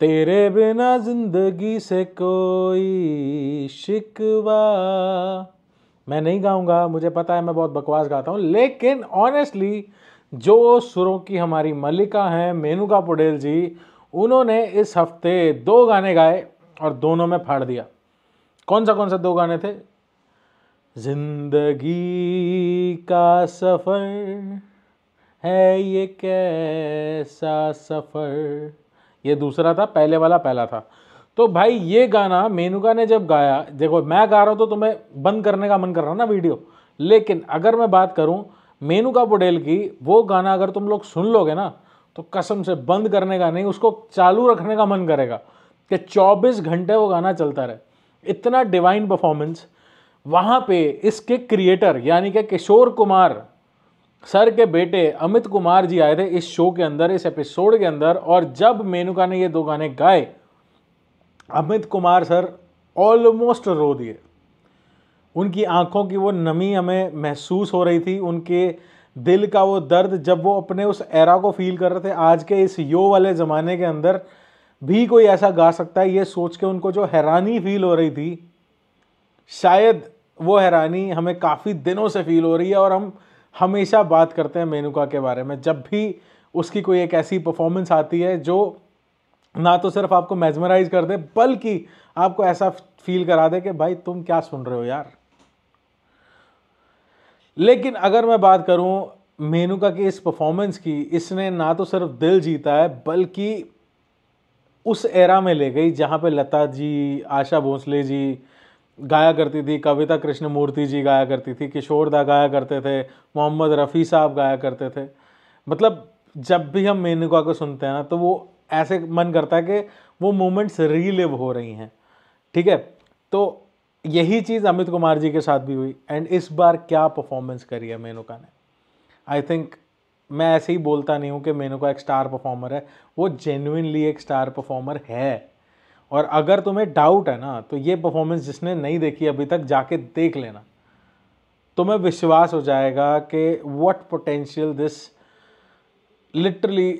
तेरे बिना जिंदगी से कोई शिकवा मैं नहीं गाऊंगा मुझे पता है मैं बहुत बकवास गाता हूँ लेकिन ऑनेस्टली जो सुरों की हमारी मल्लिका हैं मेनुका पुडेल जी उन्होंने इस हफ्ते दो गाने गाए और दोनों में फाड़ दिया कौन सा कौन सा दो गाने थे जिंदगी का सफ़र है ये कैसा सफ़र ये दूसरा था पहले वाला पहला था तो भाई ये गाना मेनुका ने जब गाया देखो मैं गा रहा हूँ तो तुम्हें बंद करने का मन कर रहा ना वीडियो लेकिन अगर मैं बात करूँ मेनुका बुडेल की वो गाना अगर तुम लोग सुन लोगे ना तो कसम से बंद करने का नहीं उसको चालू रखने का मन करेगा कि 24 घंटे वो गाना चलता रहे इतना डिवाइन परफॉर्मेंस वहाँ पे इसके क्रिएटर यानी कि किशोर कुमार सर के बेटे अमित कुमार जी आए थे इस शो के अंदर इस एपिसोड के अंदर और जब मेनुका ने ये दो गाने गाए अमित कुमार सर ऑलमोस्ट रो दिए उनकी आंखों की वो नमी हमें महसूस हो रही थी उनके दिल का वो दर्द जब वो अपने उस एरा को फील कर रहे थे आज के इस यो वाले ज़माने के अंदर भी कोई ऐसा गा सकता है ये सोच के उनको जो हैरानी फील हो रही थी शायद वो हैरानी हमें काफ़ी दिनों से फील हो रही है और हम हमेशा बात करते हैं मेनुका के बारे में जब भी उसकी कोई एक ऐसी परफॉर्मेंस आती है जो ना तो सिर्फ आपको मेजमराइज कर दे बल्कि आपको ऐसा फील करा दे कि भाई तुम क्या सुन रहे हो यार लेकिन अगर मैं बात करूं मेनुका की इस परफॉर्मेंस की इसने ना तो सिर्फ दिल जीता है बल्कि उस एरा में ले गई जहां पे लता जी आशा भोसले जी गाया करती थी कविता कृष्णमूर्ति जी गाया करती थी किशोर दा गाया करते थे मोहम्मद रफ़ी साहब गाया करते थे मतलब जब भी हम मेनुका को सुनते हैं ना तो वो ऐसे मन करता है कि वो मोमेंट्स रीलिव हो रही हैं ठीक है तो यही चीज़ अमित कुमार जी के साथ भी हुई एंड इस बार क्या परफॉर्मेंस करी है मेनुका ने आई थिंक मैं ऐसे ही बोलता नहीं हूँ कि मेनुका एक स्टार परफॉर्मर है वो जेनुनली एक स्टार परफॉर्मर है और अगर तुम्हें डाउट है ना तो ये परफॉर्मेंस जिसने नहीं देखी अभी तक जाके देख लेना तुम्हें विश्वास हो जाएगा कि what potential this literally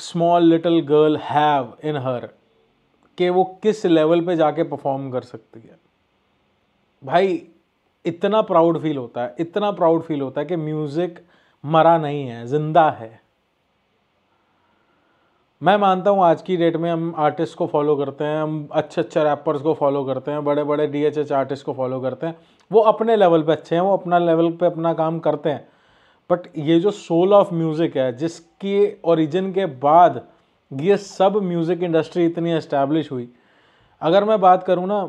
small little girl have in her कि वो किस लेवल पे जाके परफॉर्म कर सकती है भाई इतना प्राउड फील होता है इतना प्राउड फील होता है कि म्यूज़िक मरा नहीं है ज़िंदा है मैं मानता हूँ आज की डेट में हम आर्टिस्ट को फॉलो करते हैं हम अच्छे अच्छे रैपर्स को फॉलो करते हैं बड़े बड़े डी एच एच आर्टिस्ट को फॉलो करते हैं वो अपने लेवल पे अच्छे हैं वो अपना लेवल पे अपना काम करते हैं बट ये जो सोल ऑफ म्यूज़िक है जिसकी ओरिजिन के बाद ये सब म्यूज़िक इंडस्ट्री इतनी इस्टेब्लिश हुई अगर मैं बात करूँ ना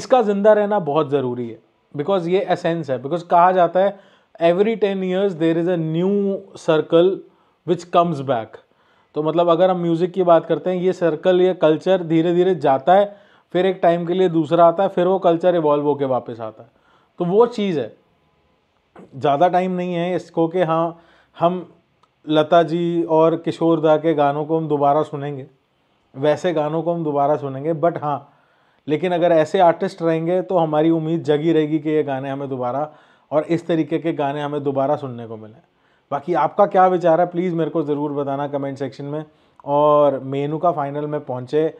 इसका ज़िंदा रहना बहुत ज़रूरी है बिकॉज ये एसेंस है बिकॉज कहा जाता है every ten years there is a new circle which comes back तो मतलब अगर हम म्यूज़िक की बात करते हैं ये सर्कल ये कल्चर धीरे धीरे जाता है फिर एक टाइम के लिए दूसरा आता है फिर वो कल्चर इवॉल्व होकर वापस आता है तो वो चीज़ है ज़्यादा टाइम नहीं है इसको कि हाँ हम लता जी और किशोर दा के गानों को हम दोबारा सुनेंगे वैसे गानों को हम दोबारा सुनेंगे बट हाँ लेकिन अगर ऐसे आर्टिस्ट रहेंगे तो हमारी उम्मीद जगी रहेगी कि ये गाने हमें दोबारा और इस तरीके के गाने हमें दोबारा सुनने को मिलें बाकी आपका क्या विचार है प्लीज़ मेरे को ज़रूर बताना कमेंट सेक्शन में और मेनू का फाइनल में पहुँचे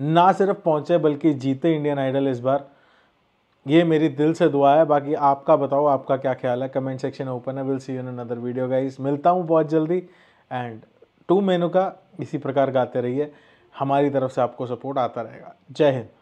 ना सिर्फ पहुँचे बल्कि जीते इंडियन आइडल इस बार ये मेरी दिल से दुआ है बाकी आपका बताओ आपका क्या ख्याल है कमेंट सेक्शन ओपन है will see you in another video guys मिलता हूँ बहुत जल्दी एंड टू मेनू का इसी प्रकार गाते रहिए हमारी तरफ से आपको सपोर्ट आता रहेगा जय हिंद